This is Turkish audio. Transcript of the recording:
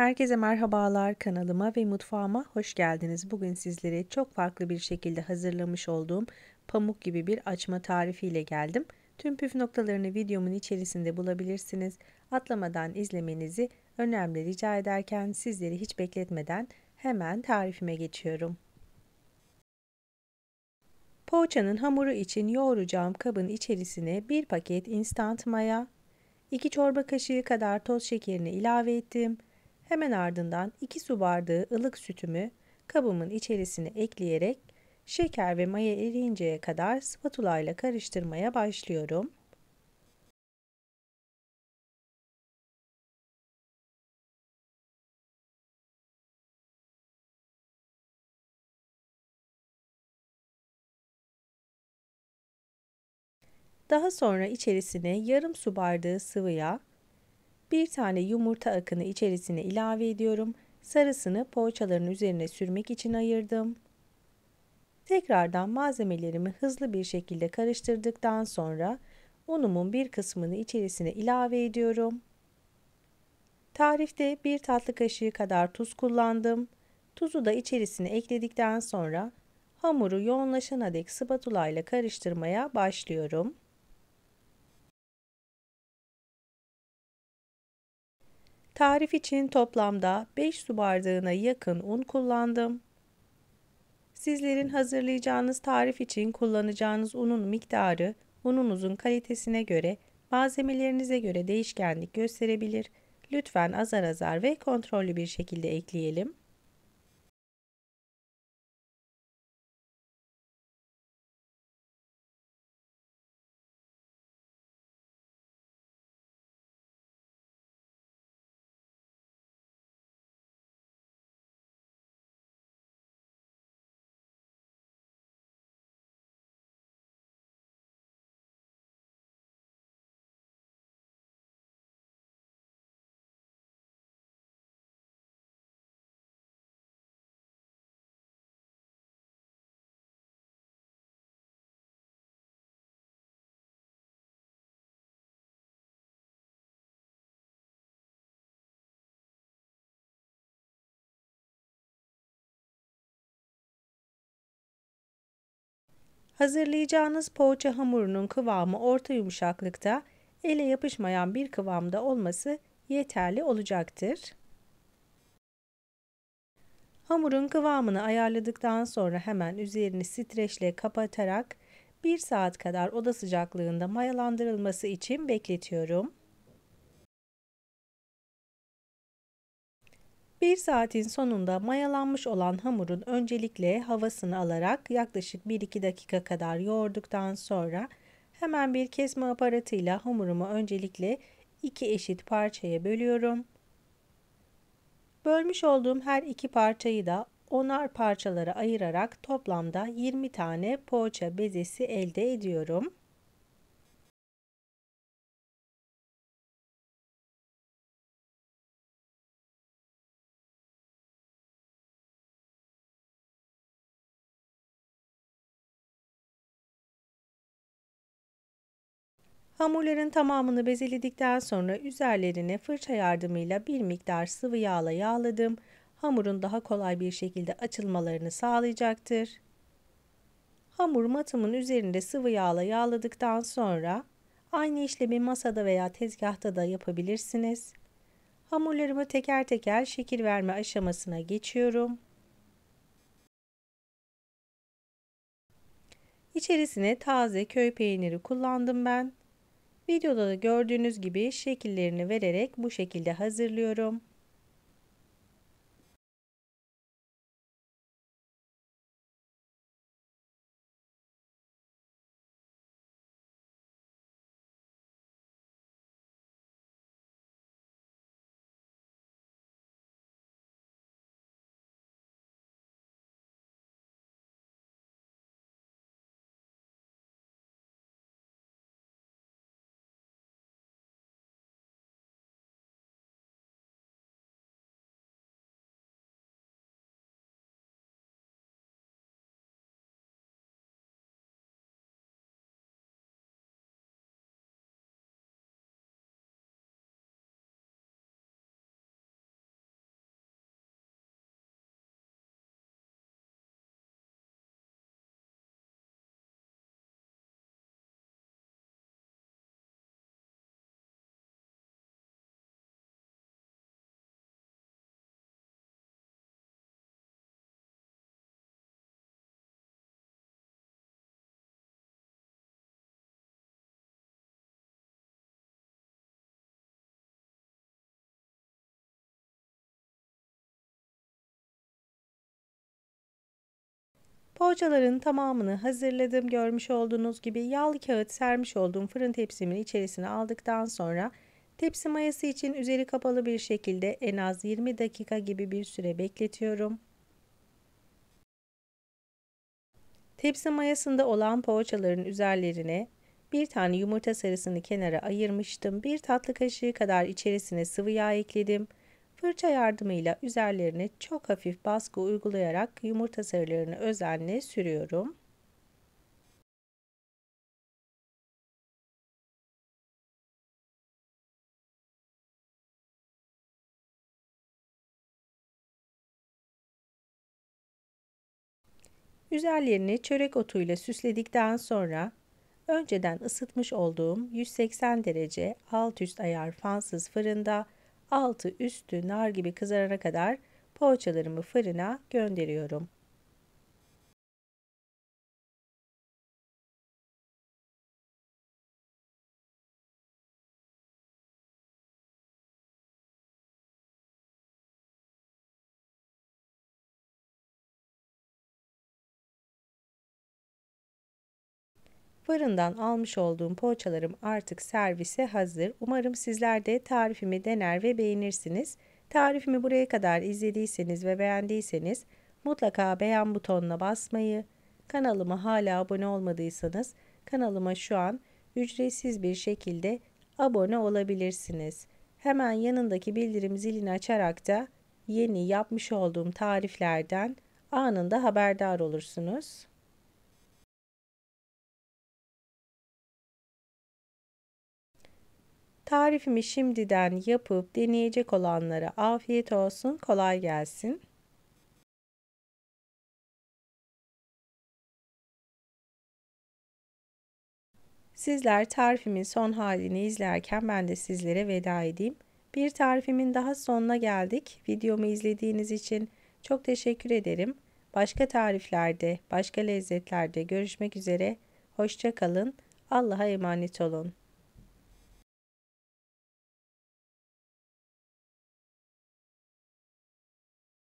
Herkese merhabalar kanalıma ve mutfağıma hoş geldiniz. Bugün sizlere çok farklı bir şekilde hazırlamış olduğum pamuk gibi bir açma tarifiyle geldim. Tüm püf noktalarını videomun içerisinde bulabilirsiniz. Atlamadan izlemenizi önemli rica ederken sizleri hiç bekletmeden hemen tarifime geçiyorum. Poğaçanın hamuru için yoğuracağım kabın içerisine bir paket instant maya, 2 çorba kaşığı kadar toz şekerini ilave ettim. Hemen ardından 2 su bardağı ılık sütümü kabımın içerisine ekleyerek şeker ve maya eriyinceye kadar spatula ile karıştırmaya başlıyorum. Daha sonra içerisine yarım su bardağı sıvı yağ, bir tane yumurta akını içerisine ilave ediyorum. Sarısını poğaçaların üzerine sürmek için ayırdım. Tekrardan malzemelerimi hızlı bir şekilde karıştırdıktan sonra unumun bir kısmını içerisine ilave ediyorum. Tarifte bir tatlı kaşığı kadar tuz kullandım. Tuzu da içerisine ekledikten sonra hamuru yoğunlaşana dek spatula ile karıştırmaya başlıyorum. Tarif için toplamda 5 su bardağına yakın un kullandım. Sizlerin hazırlayacağınız tarif için kullanacağınız unun miktarı ununuzun kalitesine göre malzemelerinize göre değişkenlik gösterebilir. Lütfen azar azar ve kontrollü bir şekilde ekleyelim. Hazırlayacağınız poğaça hamurunun kıvamı orta yumuşaklıkta, ele yapışmayan bir kıvamda olması yeterli olacaktır. Hamurun kıvamını ayarladıktan sonra hemen üzerini streçle kapatarak 1 saat kadar oda sıcaklığında mayalandırılması için bekletiyorum. 1 saatin sonunda mayalanmış olan hamurun öncelikle havasını alarak yaklaşık 1-2 dakika kadar yoğurduktan sonra hemen bir kesme aparatıyla hamurumu öncelikle iki eşit parçaya bölüyorum. Bölmüş olduğum her iki parçayı da onar parçalara ayırarak toplamda 20 tane poğaça bezesi elde ediyorum. Hamurların tamamını bezeledikten sonra üzerlerine fırça yardımıyla bir miktar sıvı yağla yağladım. Hamurun daha kolay bir şekilde açılmalarını sağlayacaktır. Hamur matımın üzerinde sıvı yağla yağladıktan sonra aynı işlemi masada veya tezgahta da yapabilirsiniz. Hamurlarımı teker teker şekil verme aşamasına geçiyorum. İçerisine taze köy peyniri kullandım ben. Videoda da gördüğünüz gibi şekillerini vererek bu şekilde hazırlıyorum. Poğaçaların tamamını hazırladım. Görmüş olduğunuz gibi yağlı kağıt sermiş olduğum fırın tepsimin içerisine aldıktan sonra tepsi mayası için üzeri kapalı bir şekilde en az 20 dakika gibi bir süre bekletiyorum. Tepsi mayasında olan poğaçaların üzerlerine bir tane yumurta sarısını kenara ayırmıştım. Bir tatlı kaşığı kadar içerisine sıvı yağ ekledim. Fırça yardımıyla üzerlerine çok hafif baskı uygulayarak yumurta sarılarını özenle sürüyorum. Üzerlerini çörek otuyla süsledikten sonra önceden ısıtmış olduğum 180 derece alt üst ayar fansız fırında altı üstü nar gibi kızarana kadar poğaçalarımı fırına gönderiyorum. Fırından almış olduğum poğaçalarım artık servise hazır. Umarım sizler de tarifimi dener ve beğenirsiniz. Tarifimi buraya kadar izlediyseniz ve beğendiyseniz mutlaka beğen butonuna basmayı, kanalıma hala abone olmadıysanız kanalıma şu an ücretsiz bir şekilde abone olabilirsiniz. Hemen yanındaki bildirim zilini açarak da yeni yapmış olduğum tariflerden anında haberdar olursunuz. Tarifimi şimdiden yapıp deneyecek olanlara afiyet olsun, kolay gelsin. Sizler tarifimin son halini izlerken ben de sizlere veda edeyim. Bir tarifimin daha sonuna geldik. Videomu izlediğiniz için çok teşekkür ederim. Başka tariflerde, başka lezzetlerde görüşmek üzere. Hoşçakalın, Allah'a emanet olun.